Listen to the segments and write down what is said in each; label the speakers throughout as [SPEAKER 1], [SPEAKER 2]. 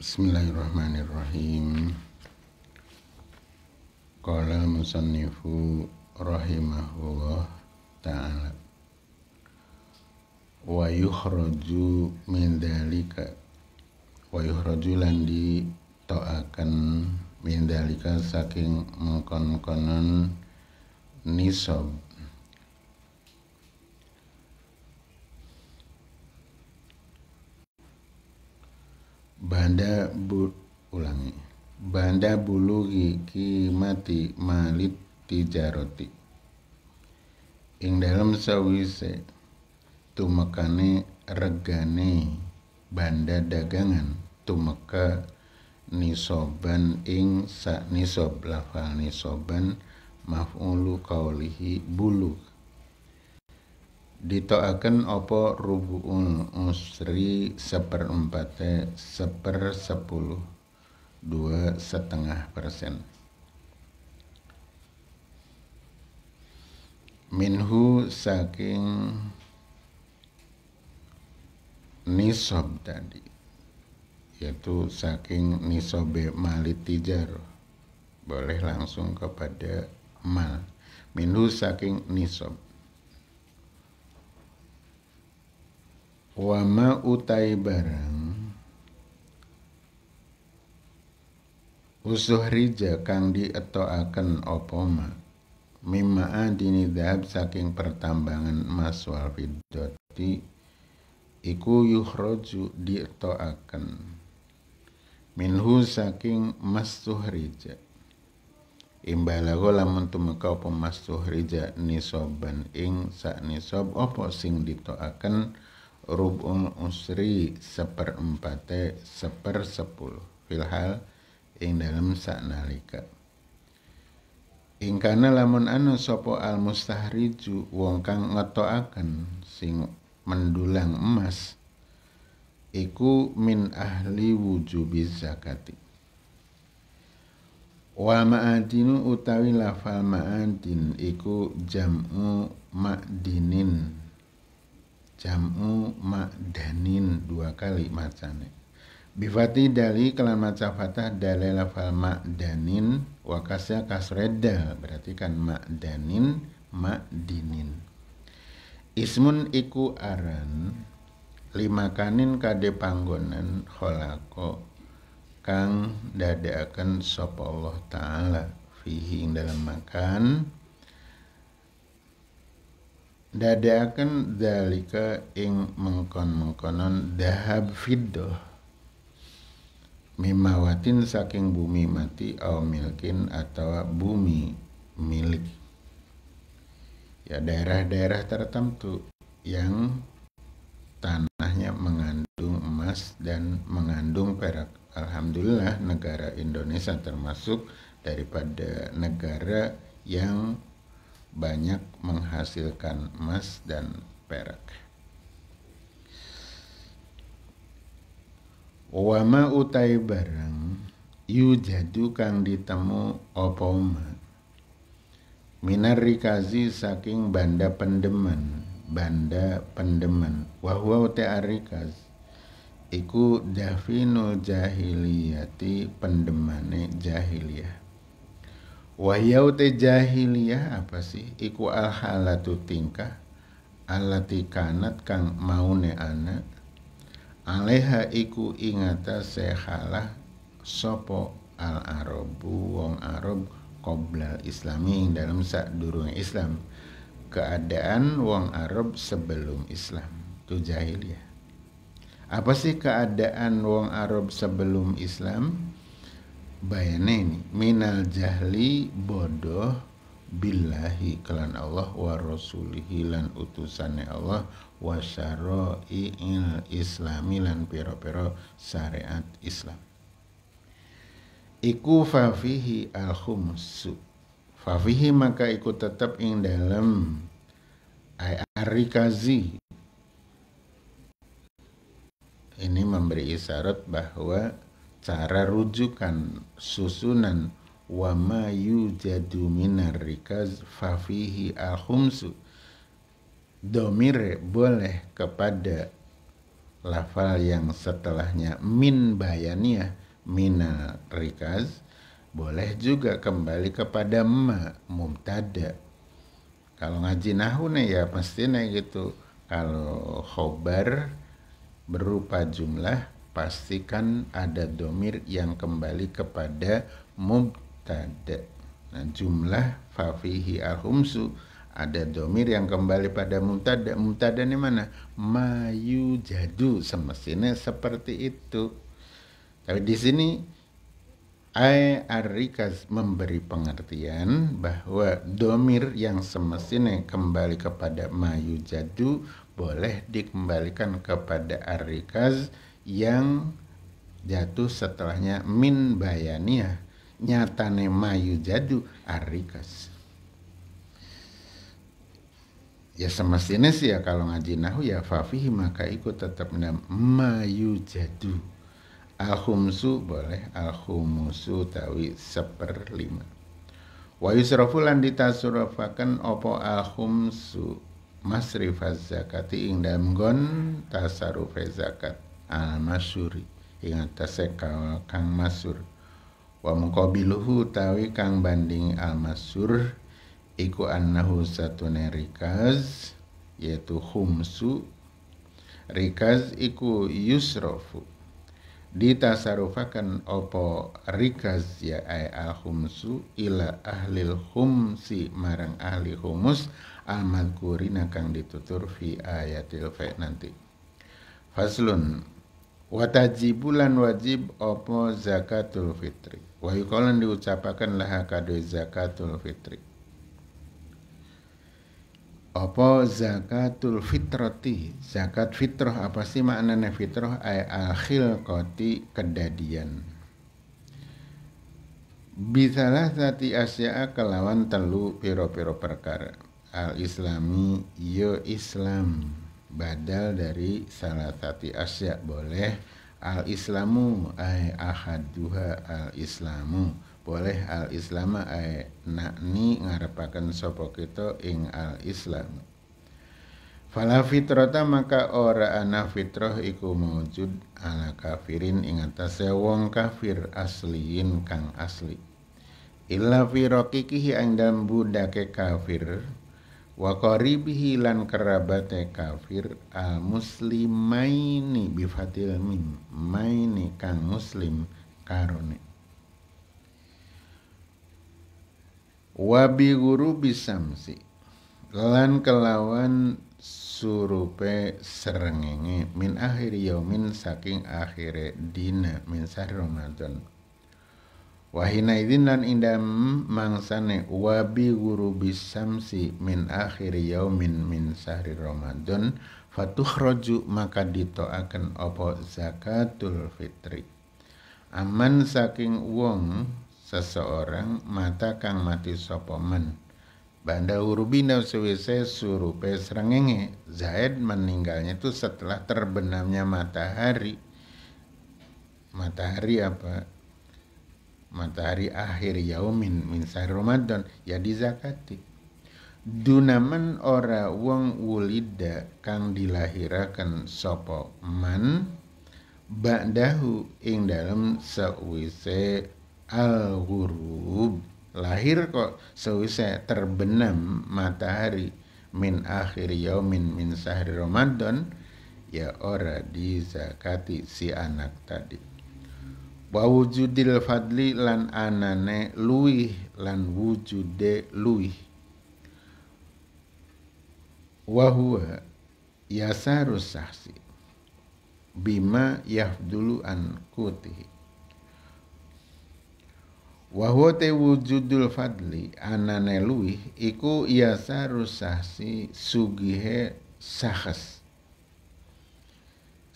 [SPEAKER 1] Bismillahirrahmanirrahim. Qala musannifu rahimahullah ta'ala wa yukhraju min dalika wa yukhraju lan di to'akan min dalika saking mengkon-konon nisab bada bu ulangi bada bulugi mati malit tijaroti ing dalam sawise tumekane regane banda dagangan tumeka nisoban ing sak nisob lafal nisoban maf'ulu kaulihi buluk ditoaken apa rubuun usri seperempat seper sepuluh dua setengah persen minhu saking nisob tadi yaitu saking nisobe malitijar boleh langsung kepada mal minhu saking nisob wama utai barang usuh rija kang di eto opo ma mimma adini dahab saking pertambangan emas wal fiddati iku di eto akan, minhu saking emas suhrija imbalago lamun tumeka apa emas suhrija nisoban ing sak nisob opo sing akan rubun usri seperempate seper sepuluh filhal ing dalam saknalika ingkana lamun anu sopo al mustahriju wong kang ngetoaken sing mendulang emas iku min ahli wujubi zakati wa ma'adinu utawi lafal ma'adin iku jam'u ma'dinin jamu ma'danin dua kali macane bifati dali kelan maca fatah dalai lafal ma'danin wakasya kasredal berarti kan ma'danin ma'dinin ismun iku aran lima kanin kade panggonan holako kang dadakan sapa Allah taala fihi dalam makan dadakan dalika ing mengkon-mengkonon dahab fiddoh mimawatin saking bumi mati au milkin atau bumi milik ya daerah-daerah tertentu yang tanahnya mengandung emas dan mengandung perak alhamdulillah negara Indonesia termasuk daripada negara yang banyak menghasilkan emas dan perak. Wama utai barang yu jadu kang ditemu opoma minar rikazi saking banda pendeman banda pendeman wahwa utai arikaz iku dafinul jahiliyati pendemane jahiliyah te jahiliyah apa sih? Iku alhalatu tingkah alati kanat kang maune anak aleha iku ingata sehalah sopo al arabu wong arab qoblal islami dalam dalam durung islam keadaan wong arab sebelum islam itu jahiliyah apa sih keadaan wong arab sebelum islam bayane ini minal jahli bodoh billahi kelan Allah wa rasulihi lan utusannya Allah wa il islami lan piro-piro syariat islam iku fafihi al khumsu fafihi maka iku tetap ing dalam arikazi ini memberi isyarat bahwa cara rujukan susunan wa ma yujadu minar rikaz fafihi al-khumsu domire boleh kepada lafal yang setelahnya min bayaniyah minarikaz rikaz boleh juga kembali kepada ma mumtada kalau ngaji nahu nih ya pasti nih gitu kalau khobar berupa jumlah pastikan ada domir yang kembali kepada mubtada. Nah, jumlah fafihi al ada domir yang kembali pada mubtada. Mubtada ini mana? Mayu jadu semestinya seperti itu. Tapi di sini Ai arikas memberi pengertian bahwa domir yang semestinya kembali kepada Mayu Jadu boleh dikembalikan kepada arikas yang jatuh setelahnya min bayania nyatane mayu jadu arikas ya semestinya sih ya kalau ngaji nahu ya fafih maka ikut tetap dalam mayu jadu alhumsu boleh alhumusu tawi seperlima wa yusrafu lan opo alhumsu masrifaz zakati ing dalam gon tasarufe zakat al-masyuri ing atase kang masur wa muqabiluhu tawi kang banding al Masur, iku annahu satu rikaz yaitu khumsu rikaz iku yusrofu ditasarufakan opo rikaz ya ay al khumsu ila ahlil khumsi marang ahli humus al madkurina kang ditutur fi ayatil fa nanti faslun watajibu bulan wajib opo zakatul fitri Wahyu kalian diucapakan laha kado zakatul fitri Opo zakatul fitroti, zakat fitroh apa sih maknanya fitroh? ay akhil koti kedadian bisalah sati asya'a kelawan telu piro-piro perkara al islami yo ya islam badal dari salah satu asya boleh al islamu ay ahaduha al islamu boleh al islama ay nakni ngarepakan sopok kita ing al islam Fala fitrota maka ora ana fitroh iku mawujud ala kafirin ing atase wong kafir asliin kang asli. Illa fi rokikihi ing dalem budake kafir wa qaribihi lan karabate kafir al muslimaini bi fatil mim maini kang muslim karone wa bi ghurubi samsi lan kelawan surupe serengenge min akhir yaumin saking akhire dina min sahri ramadan Wahina idin lan indam mangsane wabi guru bisamsi min akhir yaumin min sahri Ramadan roju maka dito akan opo zakatul fitri. Aman saking wong seseorang mata kang mati sopoman. Banda urubina suwise surupe rengenge Zaid meninggalnya itu setelah terbenamnya matahari. Matahari apa? matahari akhir yaumin min sahri Ramadan ya dizakati dunaman ora wong wulida kang dilahirakan sopo man ba'dahu ing dalam sawise al ghurub lahir kok sawise terbenam matahari min akhir yaumin min sahri Ramadan ya ora dizakati si anak tadi wa wujudil fadli lan anane luih lan wujude luih wa huwa yasaru sahsi bima yahdulu an kutihi wa huwa te wujudul fadli anane luih iku yasaru sahsi sugihe sahas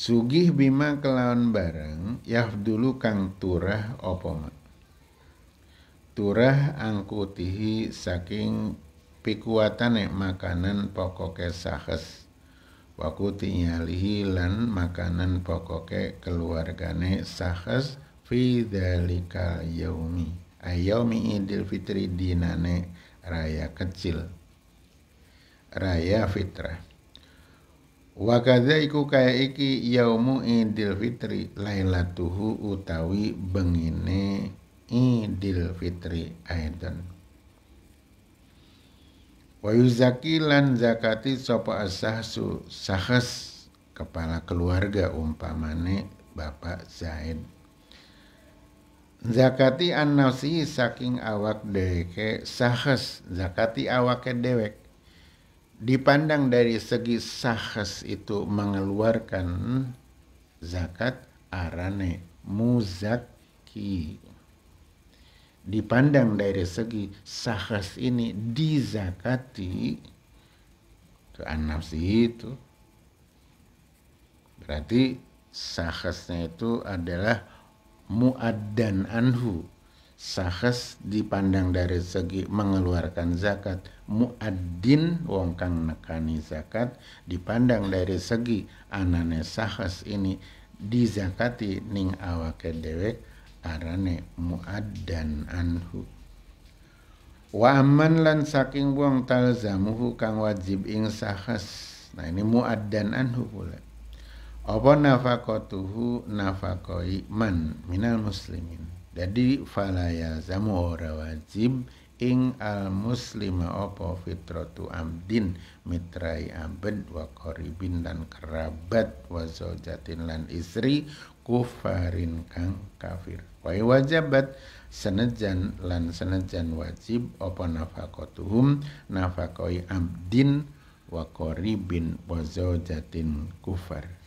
[SPEAKER 1] sugih bima kelawan barang dulu kang turah opoma turah angkutihi saking pikuatane makanan pokoke sahes wakuti nyalihi lan makanan pokoke keluargane sahes Fidelika yaumi ayomi idil fitri dinane raya kecil raya fitrah Wa iku kaya iki yaumu Idul Fitri lailatuhu utawi bengine Idul Fitri aidan. Wa yuzaki lan zakati sapa su sahas kepala keluarga umpamane Bapak Zaid. Zakati an saking awak deke sahas zakati awake dewek dipandang dari segi sahas itu mengeluarkan zakat arane muzaki dipandang dari segi sahas ini dizakati ke nafsi itu berarti sahasnya itu adalah muaddan anhu sahes dipandang dari segi mengeluarkan zakat muaddin wong kang nekani zakat dipandang dari segi anane sahes ini dizakati ning awake dewek arane muaddan anhu wa aman lan saking wong talzamuhu kang wajib ing sahes nah ini muaddan anhu pula apa nafakotuhu nafakoi man minal muslimin jadi falaya zamu ora wajib ing al muslima apa fitratu amdin mitrai abad wa qaribin dan kerabat wa zaujatin lan istri kufarin kang kafir wa wajabat senajan lan senajan wajib opo nafakotuhum nafakoi abdin wa qaribin wa zaujatin kufar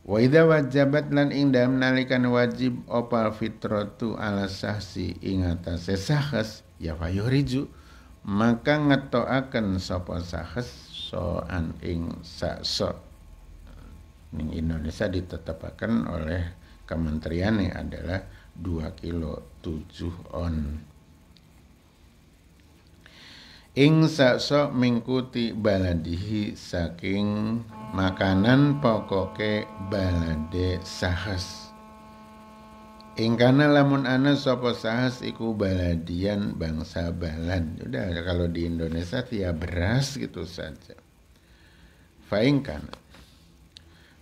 [SPEAKER 1] Wa idza wajabat lan ing dalem nalikan wajib opal fitratu ala sahsi ing atase sahas ya fayuriju maka ngetoaken sapa sahas soan ing sakso ning Indonesia ditetapkan oleh kementerian yang adalah 2 kilo 7 on ing sok mingkuti baladihi saking makanan pokoke balade sahas Ing karena lamun ana sopo sahas iku baladian bangsa balan. Udah kalau di Indonesia tiap beras gitu saja. Faingkana.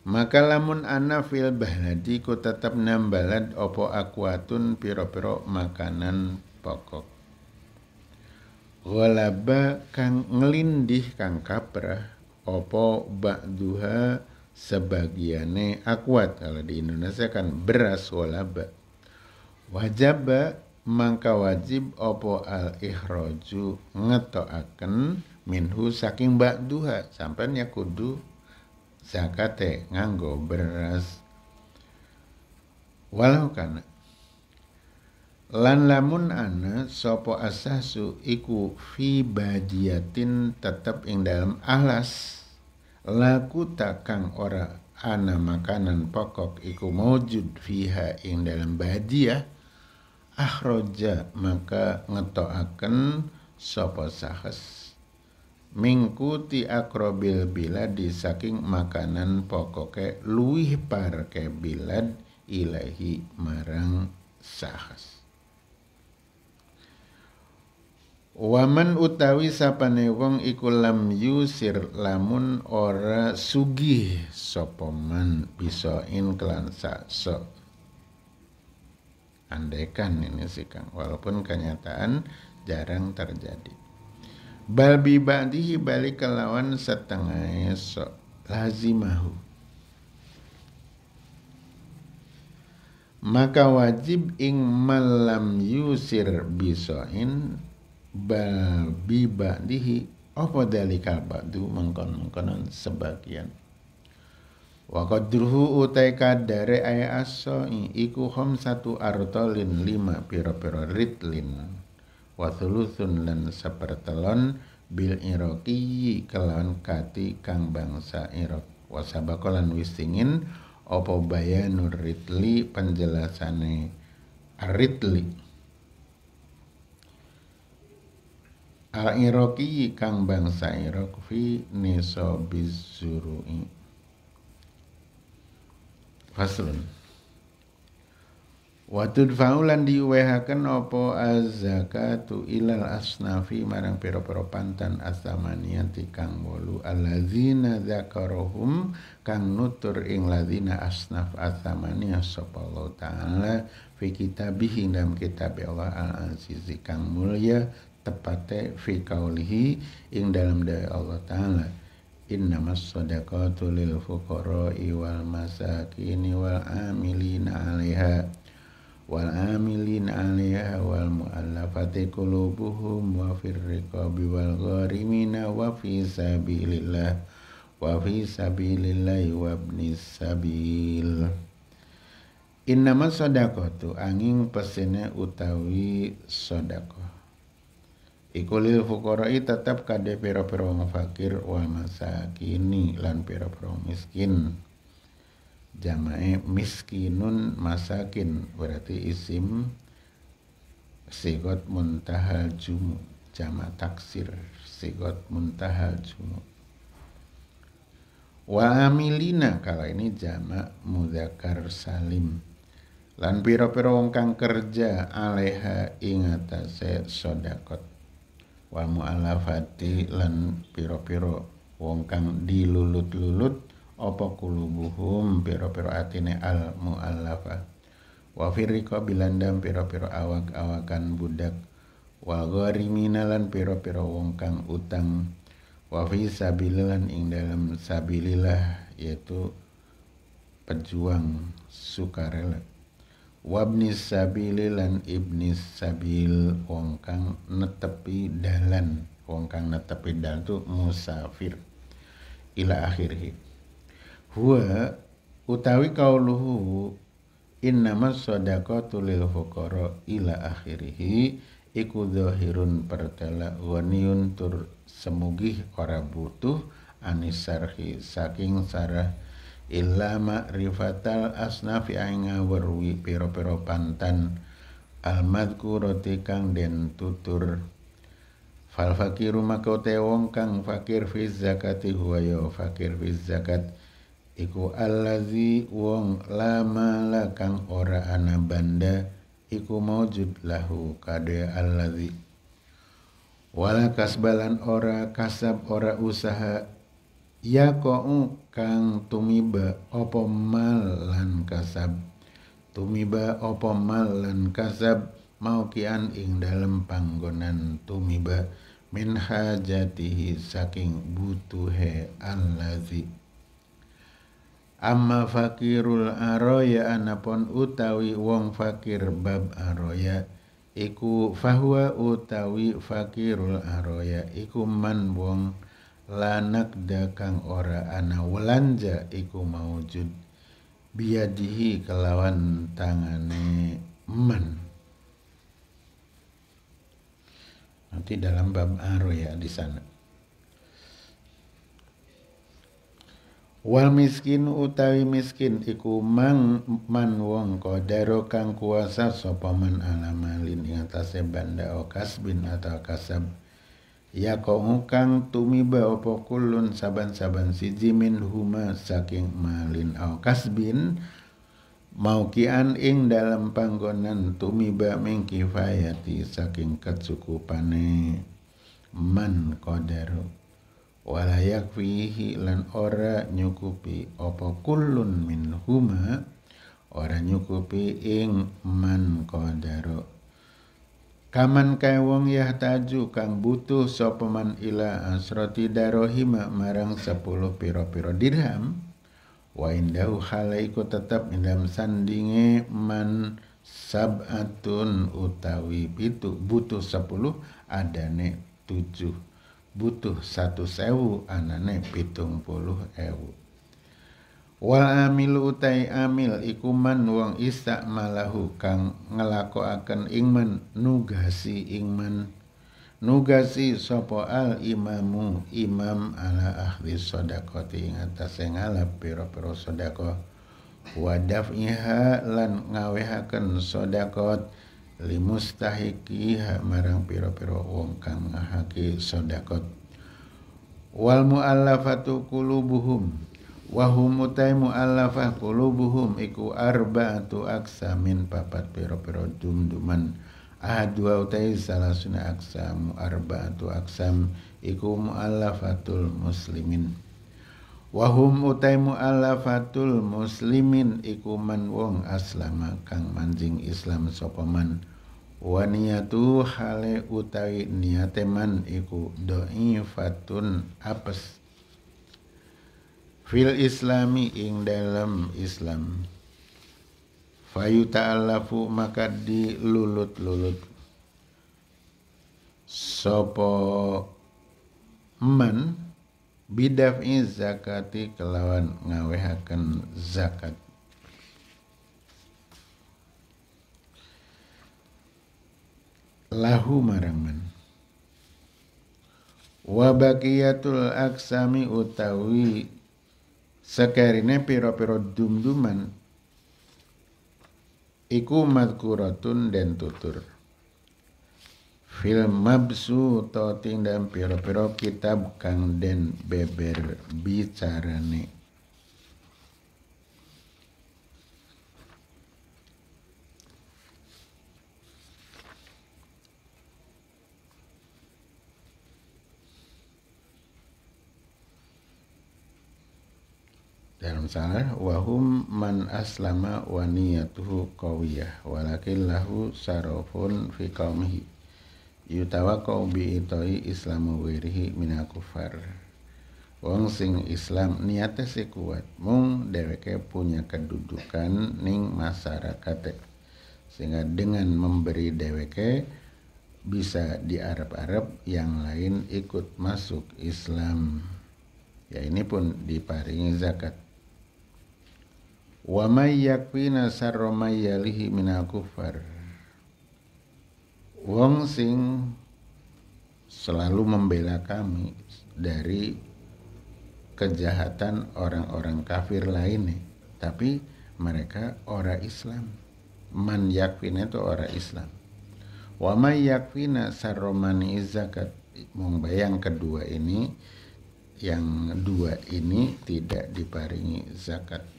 [SPEAKER 1] Maka lamun ana fil baladi ku tetap nambalad opo akuatun piro-piro makanan pokok. Golaba kang ngelindih kang kaprah opo ba'duha sebagiane akuat kalau di Indonesia kan beras golaba wajaba mangka wajib opo al ihroju ngetoaken minhu saking ba'duha sampean ya kudu zakate nganggo beras walau kana Lan lamun ana sopo asasu iku fi badiatin tetep ing dalam alas laku takang ora ana makanan pokok iku maujud fiha ing dalam badiyah ahroja maka ngetoaken sopo sahes mingkuti akrobil bilad saking makanan pokoke luih parke bilad ilahi marang sahes Waman utawi sapane wong iku lam yusir lamun ora sugih sapa man bisa in kelan sakso. Andaikan ini sih Kang, walaupun kenyataan jarang terjadi. Bal bibadihi balik kelawan setengah esok lazimahu. Maka wajib ing malam yusir bisoin bal bi ba'dihi apa dalika ba'du mengkon-mengkonon sebagian wa qadruhu utai kadare ay aso iku hom satu artolin lima piro-piro ritlin wa thuluthun lan sepertelon bil iroki kelawan kati kang bangsa irok wa sabakolan wisingin opo bayanur ritli penjelasane ritli al iroki kang bangsa irok fi niso zuru'i faslun wa faulan diwehakan opo ilal asnafi marang pero pero pantan asamaniyati kang bolu alazina zakarohum kang nutur ing lazina asnaf asamania sopalo Allah taala fi kitabih dalam kitab Allah al-azizi kang mulia tepate fi kaulihi ing dalam dari Allah Ta'ala innamas sadaqatu lil fuqara'i wal masakini wal amilina 'alaiha wal amilina 'alaiha wal mu'allafati kulubuhum wa firriqabi wal gharimina wa fi sabilillah wa fi sabilillahi wa ibnis sabil innamas sadaqatu angin pesene utawi sedekah iku lil tetap tetep kade pira-pira wong fakir wa masakini lan pira-pira miskin jamae miskinun masakin berarti isim sigot muntahal jumu jama taksir sigot muntahal jumu wa amilina kala ini jama mudakar salim lan piro piro wong kang kerja aleha ingatase sodakot wal mu'alafati lan piro-piro wong kang dilulut-lulut apa kulubuhum piro-piro atine al mu'alafa wa firriqa bilandam piro-piro awak-awakan budak wa gharimina lan piro-piro wong kang utang wa fi sabililan ing dalam sabilillah yaitu pejuang sukarela wabni sabili lan ibni sabil wong kang netepi dalan wong kang netepi dalan tu musafir ila akhirih huwa utawi kauluhu innamas sadaqatu lil fuqara ila akhirih iku zahirun pertala waniun tur semugih ora butuh anisarhi saking sarah illa ma'rifatal asnafi ainga warwi piro-piro pantan almadku roti kang den tutur fal fakiru maka tewong kang fakir fi zakati huwa fakir fi zakat iku allazi wong lama la kang ora ana banda iku maujud lahu kade allazi wala kasbalan ora kasab ora usaha Ya yaqa'u kang tumiba opo malan lan kasab tumiba opo malan lan kasab maukian ing dalam panggonan tumiba min hajatihi saking butuhe allazi amma fakirul aroya anapon utawi wong fakir bab aroya iku fahuwa utawi fakirul aroya iku man wong lanak dakang ora ana welanja iku maujud biadihi kelawan tangane man nanti dalam bab aru ya di sana Wal miskin utawi miskin iku mang man wong kodaro kang kuasa sopaman alamalin yang atase banda o bin atau kasab ya kau kang tumiba opo kulun saban-saban siji min huma saking malin au kasbin mau kian ing dalam panggonan tumiba ming kifayati saking kecukupane man kodaru walayak fihi lan ora nyukupi opo kulun min huma ora nyukupi ing man kodaru Kaman kae wong yah taju kang butuh sopeman ila asrati darohima marang sepuluh piro-piro dirham wa indahu halaiku tetap indam sandinge man sab'atun utawi pitu butuh sepuluh adane tujuh butuh satu sewu anane pitung puluh ewu wal amil utai amil ikuman wong isa malahu kang akan ingman nugasi ingman nugasi sopo al imamu imam ala ahli sodakoti ing atas yang alap piro-piro sodako wadaf iha lan ngawehaken sodakot ha marang piro-piro wong kang ngahaki sodakot wal mu'allafatu kulubuhum wahum utai mu'allafah qulubuhum iku arba'atu aksamin papat pero-pero dum pira dumduman ahadwa utai salasuna arba atau aksam iku mu'allafatul muslimin wahum utai mu'allafatul muslimin iku man wong aslama kang manjing islam sopaman waniatu hale utai niateman iku do'ifatun apes fil islami ing dalam islam fayu ta'alafu maka dilulut-lulut sopo man bidaf'i zakati kelawan ngawehakan zakat lahu marangan wabakiyatul aksami utawi sekarine piro-piro dum-duman iku madkuratun dan tutur. Film mabsu to dan piro-piro kitab kang den beber bicarane. dalam sana wahum man aslama waniyatuhu kawiyah walakin lahu sarofun fi yutawa kau bi itoi islamu wirihi mina kufar wong sing islam niatnya si kuat mung dheweke punya kedudukan ning masyarakat sehingga dengan memberi deweke bisa di Arab-Arab yang lain ikut masuk Islam ya ini pun diparingi zakat wa may yakfina sarra may yalihi minal kufar wong sing selalu membela kami dari kejahatan orang-orang kafir lainnya tapi mereka orang Islam man yakfina itu orang Islam wa may yakfina sarra man izakat membayang kedua ini yang dua ini tidak diparingi zakat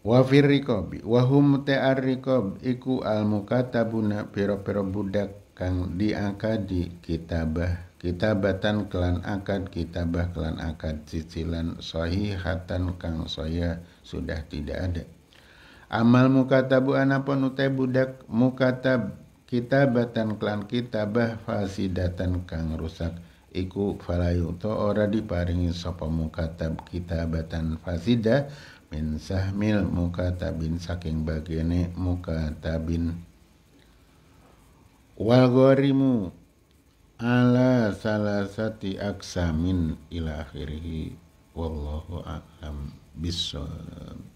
[SPEAKER 1] wa firriqabi wa hum ta'arriqab iku al mukatabuna pira-pira budak kang diakadi kitabah kitabatan kelan akad kitabah kelan akad cicilan sahihatan kang saya sudah tidak ada amal mukatabu anapun utai budak mukatab kitabatan kelan kitabah fasidatan kang rusak iku falayuto ora diparingi sapa mukatab kitabatan fasida min sahmil muka tabin saking bagene tabin wal gorimu ala salasati aksamin ila wallahu a'lam bissawab